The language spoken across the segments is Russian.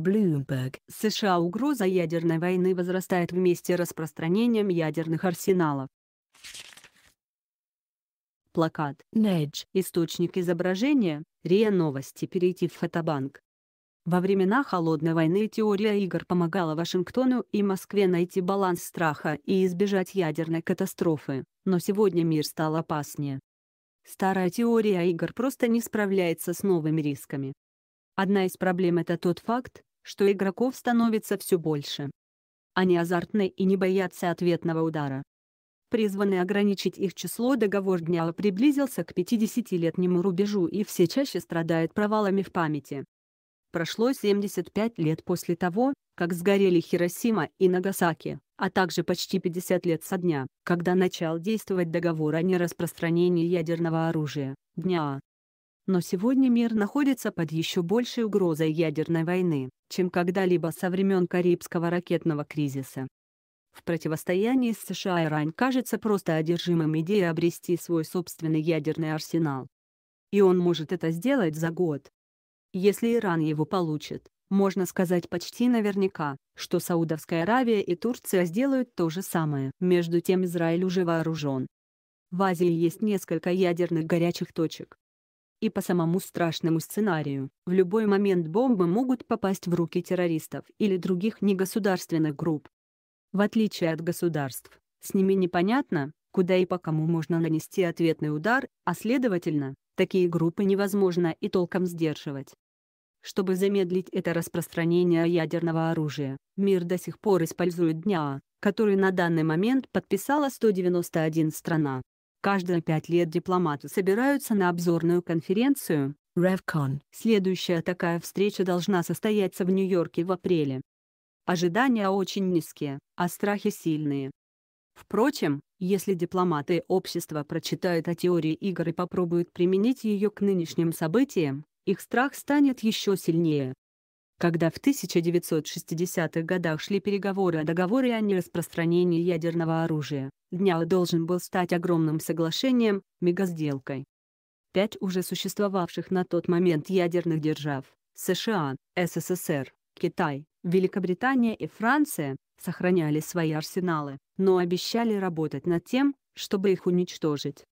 Блюмберг. США угроза ядерной войны возрастает вместе с распространением ядерных арсеналов. Плакат. Недж. Источник изображения. РИА Новости. Перейти в фотобанк. Во времена Холодной войны теория игр помогала Вашингтону и Москве найти баланс страха и избежать ядерной катастрофы, но сегодня мир стал опаснее. Старая теория игр просто не справляется с новыми рисками. Одна из проблем – это тот факт, что игроков становится все больше. Они азартны и не боятся ответного удара. Призванный ограничить их число договор дня приблизился к 50-летнему рубежу и все чаще страдает провалами в памяти. Прошло 75 лет после того, как сгорели Хиросима и Нагасаки, а также почти 50 лет со дня, когда начал действовать договор о нераспространении ядерного оружия, дня а. Но сегодня мир находится под еще большей угрозой ядерной войны, чем когда-либо со времен Карибского ракетного кризиса. В противостоянии с США Иран кажется просто одержимым идеей обрести свой собственный ядерный арсенал. И он может это сделать за год. Если Иран его получит, можно сказать почти наверняка, что Саудовская Аравия и Турция сделают то же самое. Между тем Израиль уже вооружен. В Азии есть несколько ядерных горячих точек, и по самому страшному сценарию, в любой момент бомбы могут попасть в руки террористов или других негосударственных групп. В отличие от государств, с ними непонятно, куда и по кому можно нанести ответный удар, а следовательно, такие группы невозможно и толком сдерживать. Чтобы замедлить это распространение ядерного оружия, мир до сих пор использует дня, а, который на данный момент подписала 191 страна. Каждые пять лет дипломаты собираются на обзорную конференцию RevCon. Следующая такая встреча должна состояться в Нью-Йорке в апреле. Ожидания очень низкие, а страхи сильные. Впрочем, если дипломаты и общество прочитают о теории игр и попробуют применить ее к нынешним событиям, их страх станет еще сильнее. Когда в 1960-х годах шли переговоры о договоре о нераспространении ядерного оружия, Дняо должен был стать огромным соглашением, мегасделкой. Пять уже существовавших на тот момент ядерных держав – США, СССР, Китай, Великобритания и Франция – сохраняли свои арсеналы, но обещали работать над тем, чтобы их уничтожить.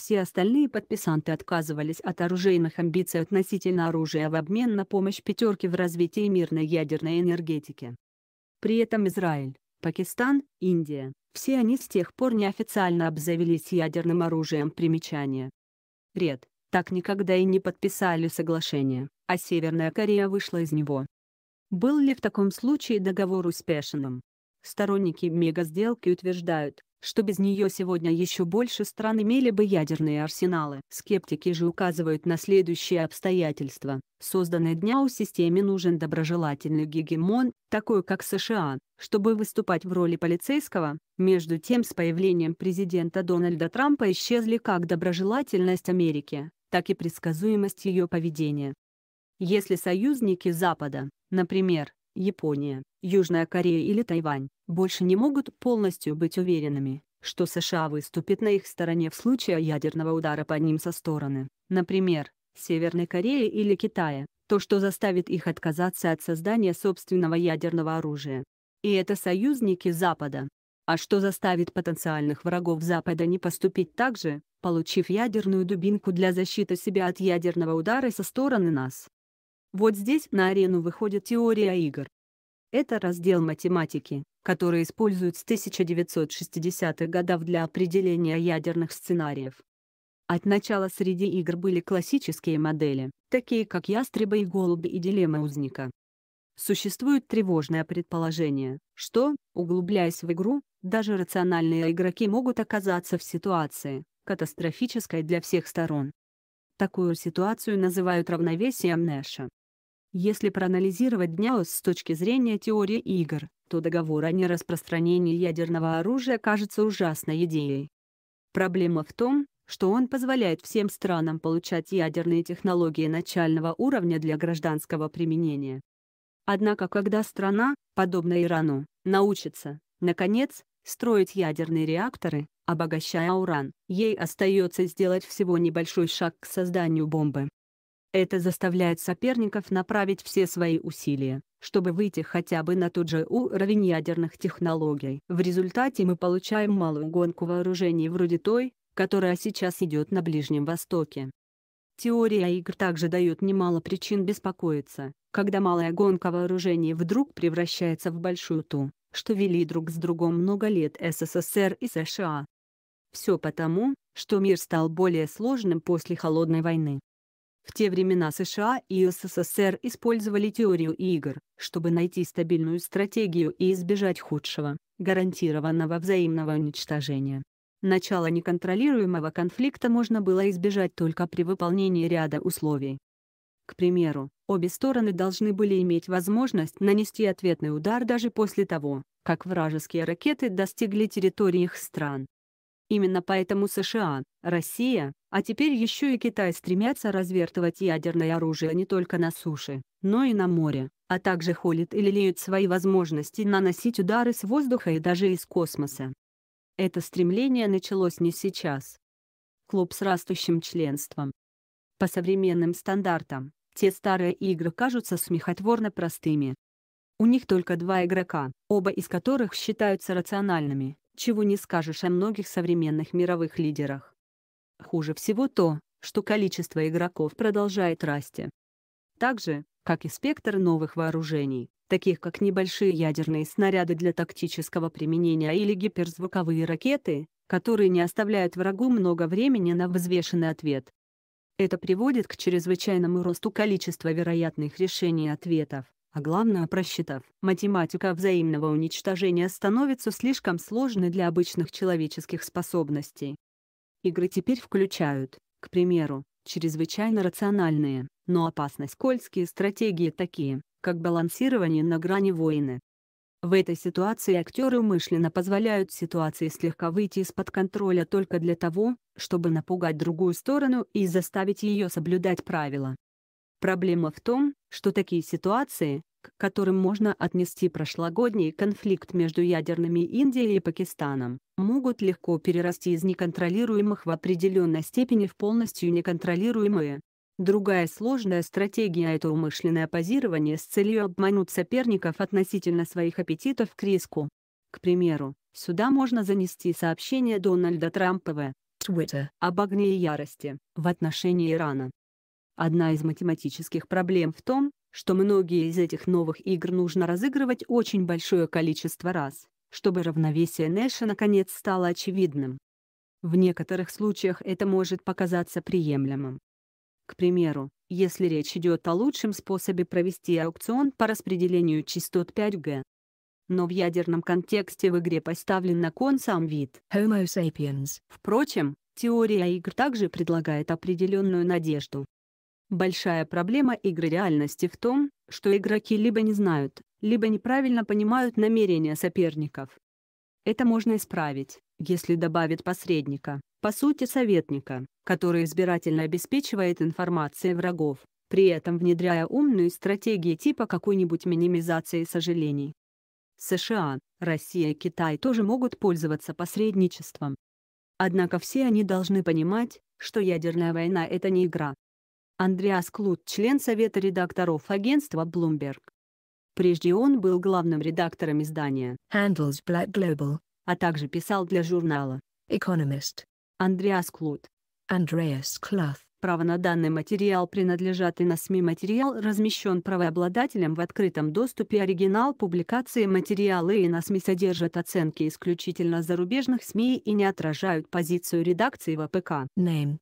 Все остальные подписанты отказывались от оружейных амбиций относительно оружия в обмен на помощь пятерки в развитии мирной ядерной энергетики. При этом Израиль, Пакистан, Индия, все они с тех пор неофициально обзавелись ядерным оружием примечания. Ред, так никогда и не подписали соглашение, а Северная Корея вышла из него. Был ли в таком случае договор успешным? Сторонники мегасделки утверждают, что без нее сегодня еще больше стран имели бы ядерные арсеналы. Скептики же указывают на следующие обстоятельства. созданный дня у системе нужен доброжелательный гегемон, такой как США, чтобы выступать в роли полицейского. Между тем с появлением президента Дональда Трампа исчезли как доброжелательность Америки, так и предсказуемость ее поведения. Если союзники Запада, например, Япония, Южная Корея или Тайвань, больше не могут полностью быть уверенными, что США выступит на их стороне в случае ядерного удара по ним со стороны, например, Северной Кореи или Китая, то что заставит их отказаться от создания собственного ядерного оружия. И это союзники Запада. А что заставит потенциальных врагов Запада не поступить так же, получив ядерную дубинку для защиты себя от ядерного удара со стороны нас? Вот здесь на арену выходит теория игр. Это раздел математики, который используют с 1960-х годов для определения ядерных сценариев. От начала среди игр были классические модели, такие как ястребы и голуби и дилемма узника. Существует тревожное предположение, что, углубляясь в игру, даже рациональные игроки могут оказаться в ситуации, катастрофической для всех сторон. Такую ситуацию называют равновесием Нэша. Если проанализировать ДНЯОС с точки зрения теории игр, то договор о нераспространении ядерного оружия кажется ужасной идеей. Проблема в том, что он позволяет всем странам получать ядерные технологии начального уровня для гражданского применения. Однако когда страна, подобно Ирану, научится, наконец, строить ядерные реакторы, обогащая уран, ей остается сделать всего небольшой шаг к созданию бомбы. Это заставляет соперников направить все свои усилия, чтобы выйти хотя бы на тот же уровень ядерных технологий. В результате мы получаем малую гонку вооружений вроде той, которая сейчас идет на Ближнем Востоке. Теория игр также дает немало причин беспокоиться, когда малая гонка вооружений вдруг превращается в большую ту, что вели друг с другом много лет СССР и США. Все потому, что мир стал более сложным после Холодной войны. В те времена США и СССР использовали теорию игр, чтобы найти стабильную стратегию и избежать худшего, гарантированного взаимного уничтожения. Начало неконтролируемого конфликта можно было избежать только при выполнении ряда условий. К примеру, обе стороны должны были иметь возможность нанести ответный удар даже после того, как вражеские ракеты достигли территории их стран. Именно поэтому США, Россия, а теперь еще и Китай стремятся развертывать ядерное оружие не только на суше, но и на море, а также холят и лелеют свои возможности наносить удары с воздуха и даже из космоса. Это стремление началось не сейчас. Клуб с растущим членством. По современным стандартам, те старые игры кажутся смехотворно простыми. У них только два игрока, оба из которых считаются рациональными, чего не скажешь о многих современных мировых лидерах. Хуже всего то, что количество игроков продолжает расти. Так же, как и спектр новых вооружений, таких как небольшие ядерные снаряды для тактического применения или гиперзвуковые ракеты, которые не оставляют врагу много времени на взвешенный ответ. Это приводит к чрезвычайному росту количества вероятных решений и ответов, а главное, просчитав, математика взаимного уничтожения становится слишком сложной для обычных человеческих способностей. Игры теперь включают, к примеру, чрезвычайно рациональные, но опасно скользкие стратегии такие, как балансирование на грани войны. В этой ситуации актеры умышленно позволяют ситуации слегка выйти из-под контроля только для того, чтобы напугать другую сторону и заставить ее соблюдать правила. Проблема в том, что такие ситуации, к которым можно отнести прошлогодний конфликт между ядерными Индией и Пакистаном, могут легко перерасти из неконтролируемых в определенной степени в полностью неконтролируемые. Другая сложная стратегия – это умышленное позирование с целью обмануть соперников относительно своих аппетитов к риску. К примеру, сюда можно занести сообщение Дональда Трампа в Twitter об огне и ярости в отношении Ирана. Одна из математических проблем в том, что многие из этих новых игр нужно разыгрывать очень большое количество раз, чтобы равновесие Нэша наконец стало очевидным. В некоторых случаях это может показаться приемлемым. К примеру, если речь идет о лучшем способе провести аукцион по распределению частот 5G. Но в ядерном контексте в игре поставлен на кон сам вид Homo sapiens. Впрочем, теория игр также предлагает определенную надежду. Большая проблема игры реальности в том, что игроки либо не знают, либо неправильно понимают намерения соперников. Это можно исправить, если добавят посредника, по сути советника, который избирательно обеспечивает информацией врагов, при этом внедряя умную стратегию типа какой-нибудь минимизации сожалений. США, Россия и Китай тоже могут пользоваться посредничеством. Однако все они должны понимать, что ядерная война — это не игра, Андреас Клут, член Совета редакторов агентства Bloomberg. Прежде он был главным редактором издания Handles Black Global, а также писал для журнала Economist. Андреас Клут. Андреас Клаф. Право на данный материал принадлежат и на СМИ материал размещен правообладателем в открытом доступе оригинал публикации материалы и на СМИ содержат оценки исключительно зарубежных СМИ и не отражают позицию редакции ВПК. А Name.